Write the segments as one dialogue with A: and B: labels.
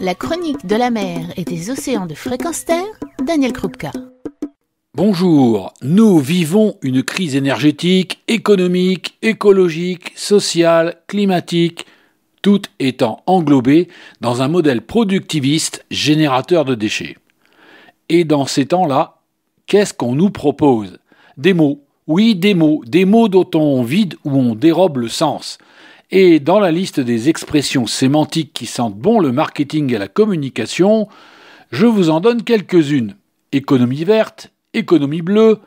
A: La chronique de la mer et des océans de fréquence terre, Daniel Krupka. Bonjour, nous vivons une crise énergétique, économique, écologique, sociale, climatique, tout étant englobé dans un modèle productiviste générateur de déchets. Et dans ces temps-là, qu'est-ce qu'on nous propose Des mots, oui des mots, des mots dont on vide ou on dérobe le sens, et dans la liste des expressions sémantiques qui sentent bon le marketing et la communication, je vous en donne quelques-unes. Économie verte, économie bleue,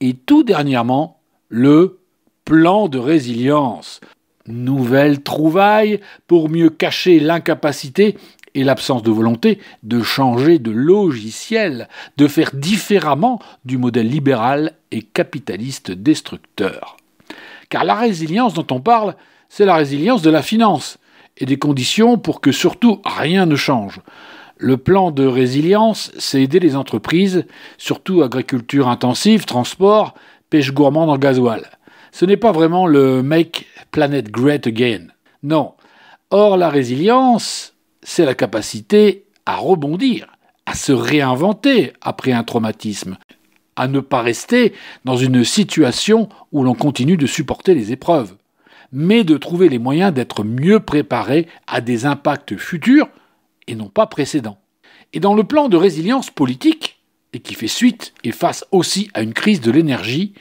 A: et tout dernièrement, le plan de résilience. Nouvelle trouvaille pour mieux cacher l'incapacité et l'absence de volonté de changer de logiciel, de faire différemment du modèle libéral et capitaliste destructeur. Car la résilience dont on parle, c'est la résilience de la finance et des conditions pour que surtout rien ne change. Le plan de résilience, c'est aider les entreprises, surtout agriculture intensive, transport, pêche gourmande en gasoil. Ce n'est pas vraiment le Make Planet Great Again. Non. Or, la résilience, c'est la capacité à rebondir, à se réinventer après un traumatisme, à ne pas rester dans une situation où l'on continue de supporter les épreuves mais de trouver les moyens d'être mieux préparés à des impacts futurs et non pas précédents. Et dans le plan de résilience politique, et qui fait suite et face aussi à une crise de l'énergie,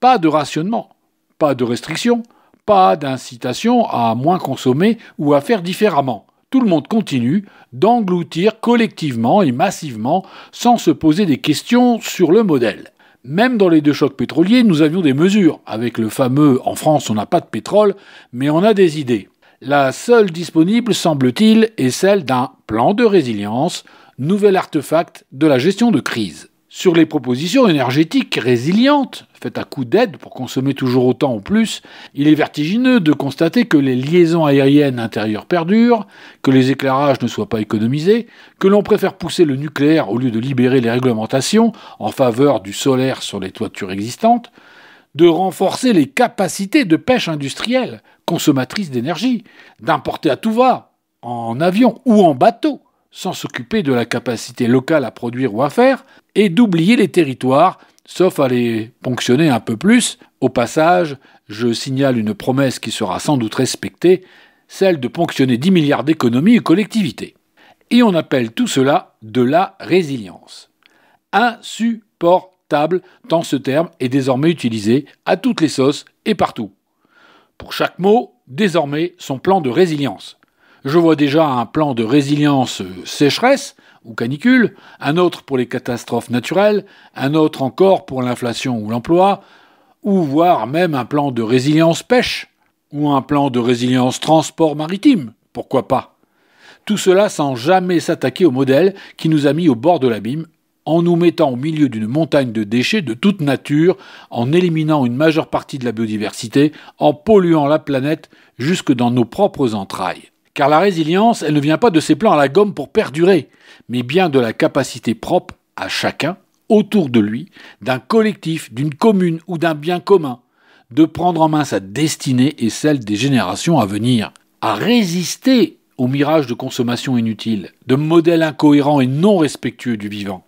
A: pas de rationnement, pas de restrictions, pas d'incitation à moins consommer ou à faire différemment. Tout le monde continue d'engloutir collectivement et massivement sans se poser des questions sur le modèle. Même dans les deux chocs pétroliers, nous avions des mesures. Avec le fameux En France, on n'a pas de pétrole, mais on a des idées. La seule disponible, semble-t-il, est celle d'un plan de résilience, nouvel artefact de la gestion de crise sur les propositions énergétiques résilientes, faites à coup d'aide pour consommer toujours autant ou plus, il est vertigineux de constater que les liaisons aériennes intérieures perdurent, que les éclairages ne soient pas économisés, que l'on préfère pousser le nucléaire au lieu de libérer les réglementations en faveur du solaire sur les toitures existantes, de renforcer les capacités de pêche industrielle, consommatrice d'énergie, d'importer à tout va, en avion ou en bateau, sans s'occuper de la capacité locale à produire ou à faire, et d'oublier les territoires, sauf à les ponctionner un peu plus. Au passage, je signale une promesse qui sera sans doute respectée, celle de ponctionner 10 milliards d'économies aux collectivités. Et on appelle tout cela de la résilience. Insupportable, tant ce terme est désormais utilisé à toutes les sauces et partout. Pour chaque mot, désormais, son plan de résilience. Je vois déjà un plan de résilience sécheresse ou canicule, un autre pour les catastrophes naturelles, un autre encore pour l'inflation ou l'emploi, ou voire même un plan de résilience pêche, ou un plan de résilience transport maritime, pourquoi pas. Tout cela sans jamais s'attaquer au modèle qui nous a mis au bord de l'abîme en nous mettant au milieu d'une montagne de déchets de toute nature, en éliminant une majeure partie de la biodiversité, en polluant la planète jusque dans nos propres entrailles car la résilience, elle ne vient pas de ses plans à la gomme pour perdurer, mais bien de la capacité propre à chacun, autour de lui, d'un collectif, d'une commune ou d'un bien commun, de prendre en main sa destinée et celle des générations à venir, à résister au mirage de consommation inutile, de modèles incohérents et non respectueux du vivant.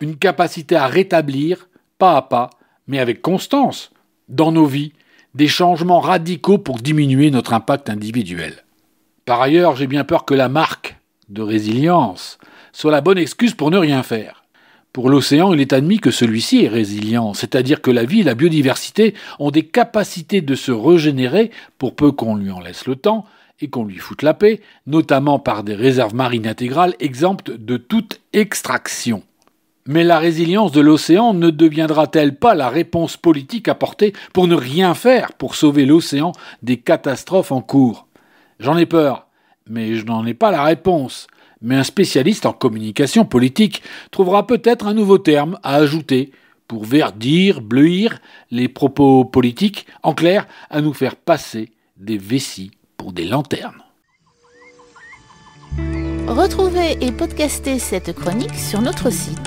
A: Une capacité à rétablir, pas à pas, mais avec constance, dans nos vies, des changements radicaux pour diminuer notre impact individuel. Par ailleurs, j'ai bien peur que la marque de résilience soit la bonne excuse pour ne rien faire. Pour l'océan, il est admis que celui-ci est résilient, c'est-à-dire que la vie et la biodiversité ont des capacités de se régénérer pour peu qu'on lui en laisse le temps et qu'on lui foute la paix, notamment par des réserves marines intégrales exemptes de toute extraction. Mais la résilience de l'océan ne deviendra-t-elle pas la réponse politique apportée pour ne rien faire pour sauver l'océan des catastrophes en cours J'en ai peur, mais je n'en ai pas la réponse. Mais un spécialiste en communication politique trouvera peut-être un nouveau terme à ajouter pour verdir, bleuir les propos politiques, en clair, à nous faire passer des vessies pour des lanternes. Retrouvez et podcastez cette chronique sur notre site